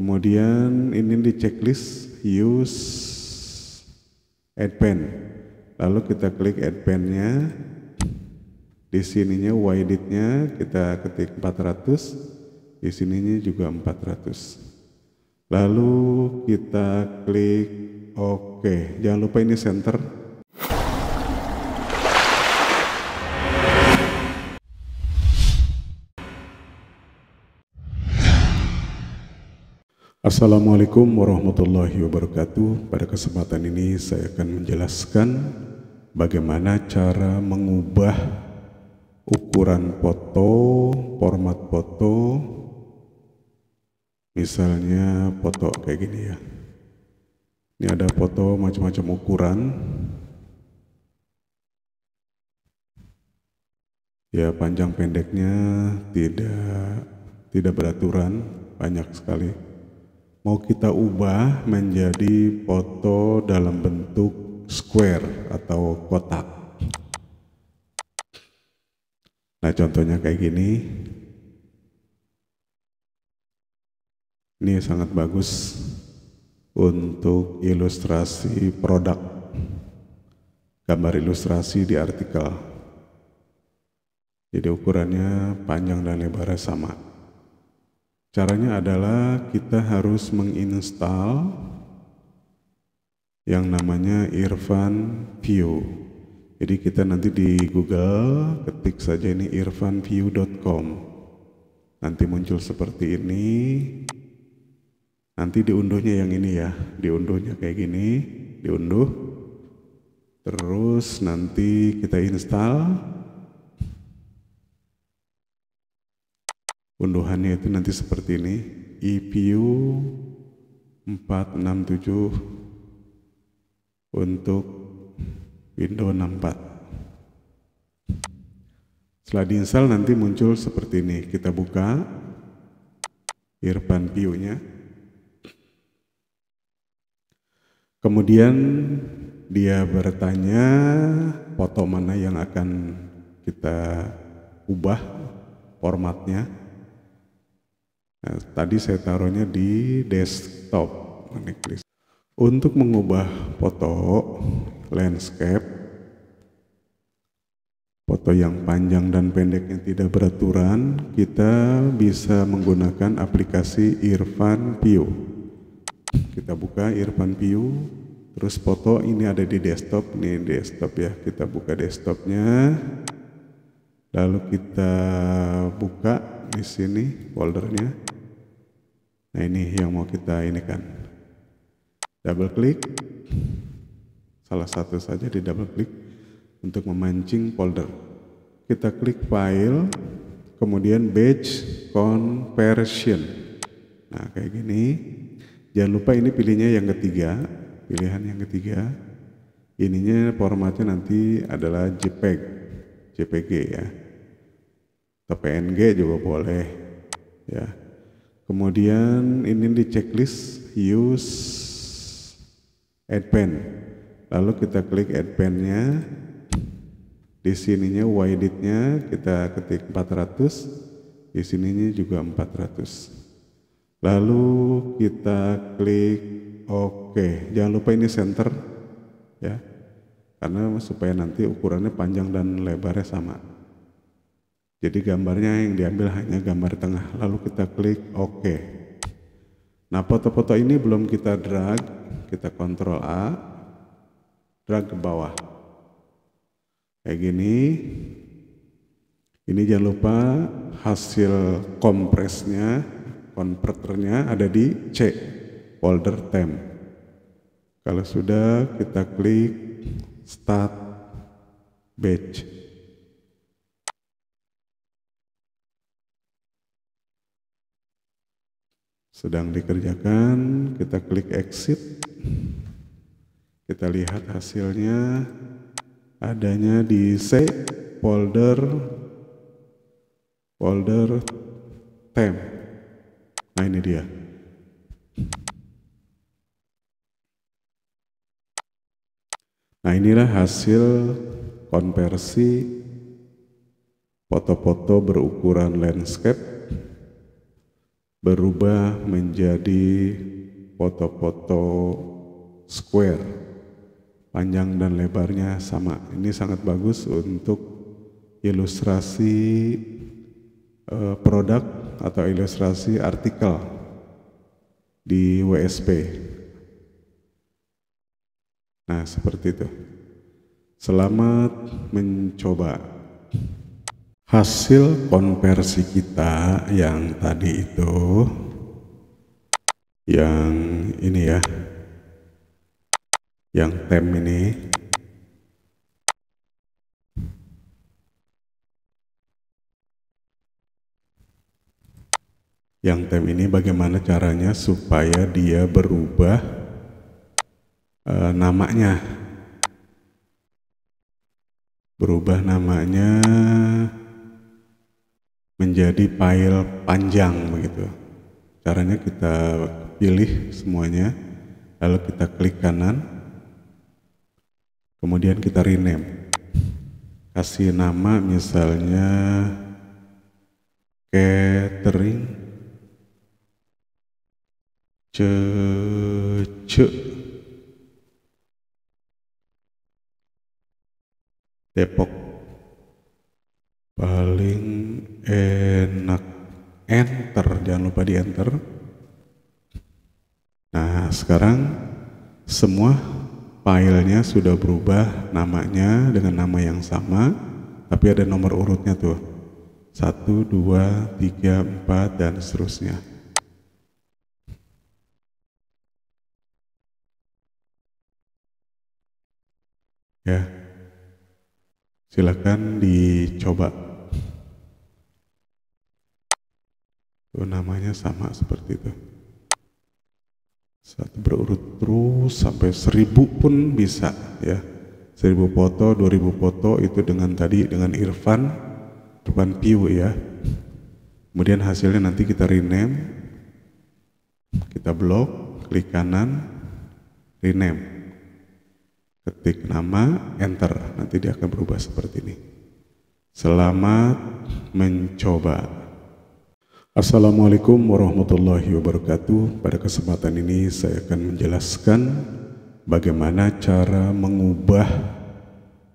Kemudian ini di checklist use add pen. Lalu kita klik add Advent-nya. Di sininya wide-nya kita ketik 400. Di sininya juga 400. Lalu kita klik oke. OK. Jangan lupa ini center. Assalamualaikum warahmatullahi wabarakatuh. Pada kesempatan ini saya akan menjelaskan bagaimana cara mengubah ukuran foto, format foto. Misalnya foto kayak gini ya. Ini ada foto macam-macam ukuran. Ya panjang pendeknya tidak tidak beraturan banyak sekali mau kita ubah menjadi foto dalam bentuk square atau kotak. Nah contohnya kayak gini. Ini sangat bagus untuk ilustrasi produk. Gambar ilustrasi di artikel. Jadi ukurannya panjang dan lebarnya sama. Caranya adalah kita harus menginstal yang namanya Irfan View. Jadi kita nanti di Google ketik saja ini irfanview.com. Nanti muncul seperti ini. Nanti diunduhnya yang ini ya, diunduhnya kayak gini, diunduh. Terus nanti kita install unduhannya itu nanti seperti ini IPU 467 untuk Windows 64 setelah diinstal nanti muncul seperti ini kita buka Irfan view nya kemudian dia bertanya foto mana yang akan kita ubah formatnya Nah, tadi saya taruhnya di desktop. list. Untuk mengubah foto landscape, foto yang panjang dan pendeknya tidak beraturan, kita bisa menggunakan aplikasi Irfan View. Kita buka Irfan View, terus foto ini ada di desktop, nih desktop ya. Kita buka desktopnya, lalu kita buka di sini foldernya Nah ini yang mau kita ini kan. Double klik, salah satu saja di double klik untuk memancing folder. Kita klik file, kemudian batch conversion. Nah kayak gini. Jangan lupa ini pilihnya yang ketiga, pilihan yang ketiga. Ininya formatnya nanti adalah JPEG, JPG ya. Atau PNG juga boleh ya. Kemudian ini di checklist use pen. Lalu kita klik Advent-nya. Di sininya widthnya kita ketik 400. Di sininya juga 400. Lalu kita klik OK. Jangan lupa ini center ya. Karena supaya nanti ukurannya panjang dan lebarnya sama. Jadi gambarnya yang diambil hanya gambar tengah, lalu kita klik OK. Nah foto-foto ini belum kita drag, kita kontrol A, drag ke bawah. Kayak gini. Ini jangan lupa hasil kompresnya, konverternya ada di C, folder temp. Kalau sudah kita klik start batch. sedang dikerjakan kita klik exit kita lihat hasilnya adanya di C folder folder temp nah ini dia nah inilah hasil konversi foto-foto berukuran landscape berubah menjadi foto-foto square panjang dan lebarnya sama ini sangat bagus untuk ilustrasi uh, produk atau ilustrasi artikel di WSP nah seperti itu selamat mencoba hasil konversi kita yang tadi itu yang ini ya yang tem ini yang tem ini bagaimana caranya supaya dia berubah e, namanya berubah namanya menjadi file panjang begitu. Caranya kita pilih semuanya, lalu kita klik kanan, kemudian kita rename. Kasih nama misalnya catering cece Depok paling enak eh, enter jangan lupa di enter nah sekarang semua filenya sudah berubah namanya dengan nama yang sama tapi ada nomor urutnya tuh 1, 2, 3, 4 dan seterusnya ya silahkan dicoba Tuh oh, namanya sama seperti itu. Satu berurut terus sampai seribu pun bisa ya. Seribu foto, dua ribu foto itu dengan tadi dengan Irfan Irfan Piu ya. Kemudian hasilnya nanti kita rename, kita blok, klik kanan, rename. Ketik nama, enter. Nanti dia akan berubah seperti ini. Selamat mencoba. Assalamualaikum warahmatullahi wabarakatuh. Pada kesempatan ini saya akan menjelaskan bagaimana cara mengubah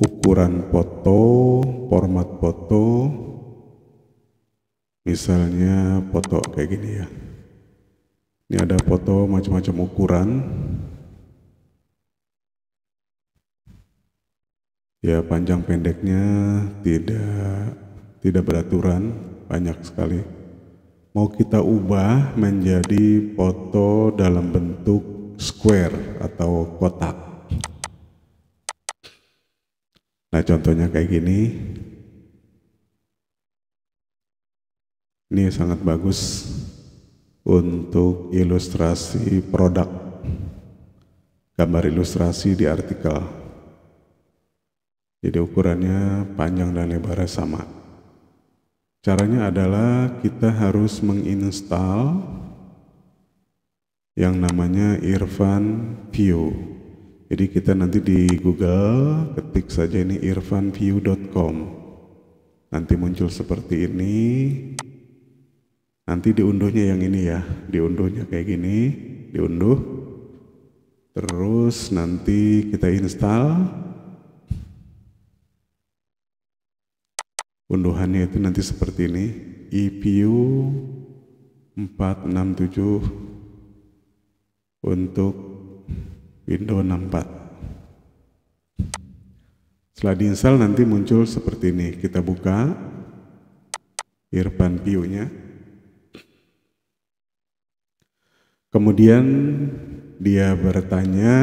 ukuran foto, format foto. Misalnya foto kayak gini ya. Ini ada foto macam-macam ukuran. Ya panjang pendeknya tidak tidak beraturan banyak sekali mau kita ubah menjadi foto dalam bentuk square atau kotak. Nah contohnya kayak gini. Ini sangat bagus untuk ilustrasi produk. Gambar ilustrasi di artikel. Jadi ukurannya panjang dan lebarnya sama. Caranya adalah kita harus menginstal yang namanya Irfan View. Jadi kita nanti di Google ketik saja ini irfanview.com. Nanti muncul seperti ini. Nanti diunduhnya yang ini ya, diunduhnya kayak gini, diunduh. Terus nanti kita install unduhannya itu nanti seperti ini IPU 467 untuk Windows 64 setelah diinstal nanti muncul seperti ini kita buka Irfan PU nya kemudian dia bertanya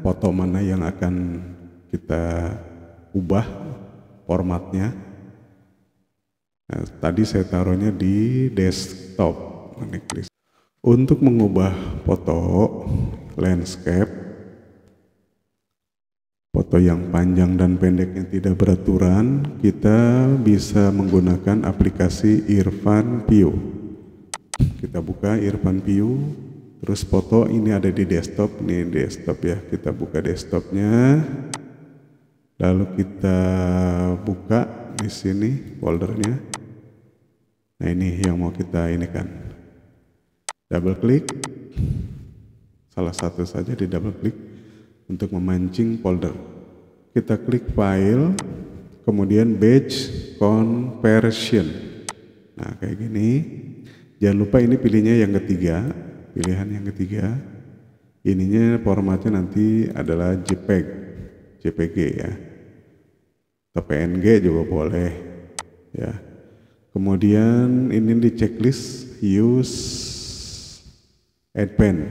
foto mana yang akan kita ubah formatnya Nah, tadi saya taruhnya di desktop. Untuk mengubah foto landscape, foto yang panjang dan pendeknya tidak beraturan, kita bisa menggunakan aplikasi Irfan View. Kita buka Irfan View, terus foto ini ada di desktop, ini desktop ya, kita buka desktopnya, lalu kita buka di sini foldernya. Nah ini yang mau kita ini kan. Double klik, salah satu saja di double klik untuk memancing folder. Kita klik file, kemudian batch conversion. Nah kayak gini. Jangan lupa ini pilihnya yang ketiga, pilihan yang ketiga. Ininya formatnya nanti adalah JPEG, JPG ya. Atau PNG juga boleh ya. Kemudian ini di checklist use add pen.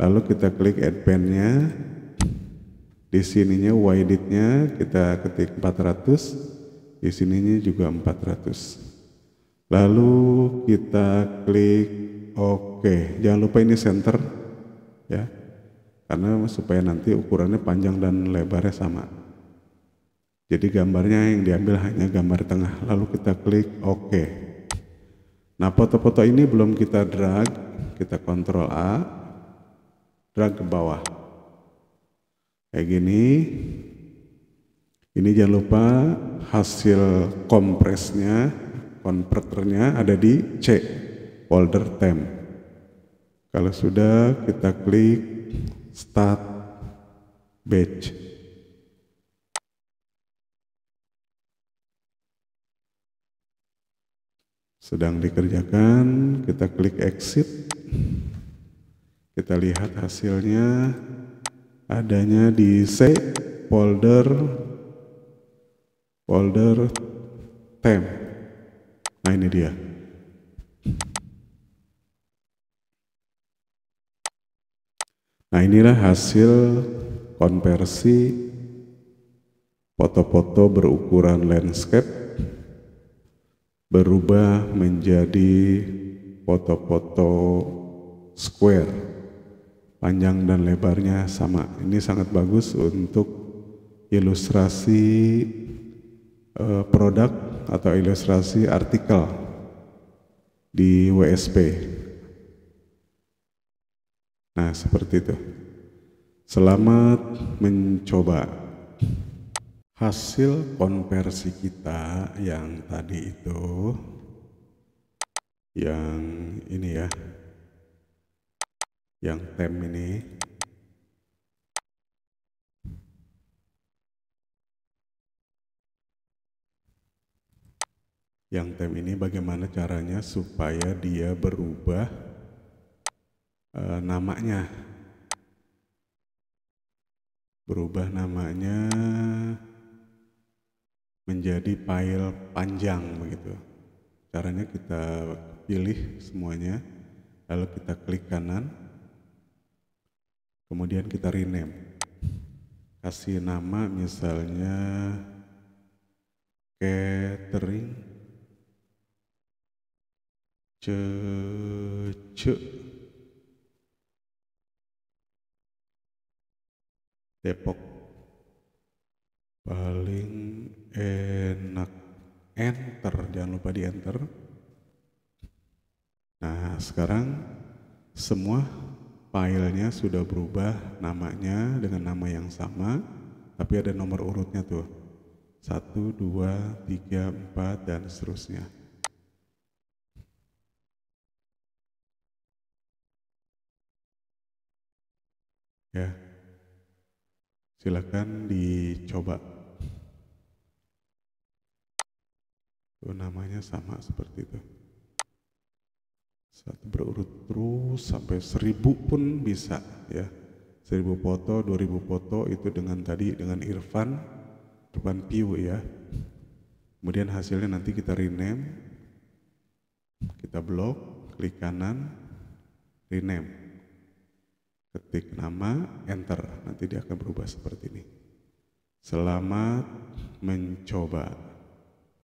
Lalu kita klik add pen-nya. Di sininya width-nya kita ketik 400. Di sininya juga 400. Lalu kita klik OK. Jangan lupa ini center ya. Karena supaya nanti ukurannya panjang dan lebarnya sama. Jadi gambarnya yang diambil hanya gambar tengah, lalu kita klik OK. Nah foto-foto ini belum kita drag, kita kontrol A, drag ke bawah. Kayak gini. Ini jangan lupa hasil kompresnya, konverternya ada di C, folder temp. Kalau sudah kita klik start batch. sedang dikerjakan. Kita klik exit. Kita lihat hasilnya adanya di save folder folder tem. Nah ini dia. Nah inilah hasil konversi foto-foto berukuran landscape berubah menjadi foto-foto square panjang dan lebarnya sama ini sangat bagus untuk ilustrasi uh, produk atau ilustrasi artikel di WSP nah seperti itu selamat mencoba hasil konversi kita yang tadi itu yang ini ya yang tem ini yang tem ini bagaimana caranya supaya dia berubah e, namanya berubah namanya menjadi file panjang begitu. Caranya kita pilih semuanya, lalu kita klik kanan, kemudian kita rename. Kasih nama misalnya catering cece Depok paling enak eh, enter jangan lupa di enter nah sekarang semua filenya sudah berubah namanya dengan nama yang sama tapi ada nomor urutnya tuh 1, 2, 3, 4 dan seterusnya ya silakan dicoba Oh, namanya sama seperti itu. Satu berurut terus sampai seribu pun bisa ya. Seribu foto, dua ribu foto itu dengan tadi dengan Irfan, Irfan Piu ya. Kemudian hasilnya nanti kita rename, kita blok, klik kanan, rename. Ketik nama, enter. Nanti dia akan berubah seperti ini. Selamat mencoba.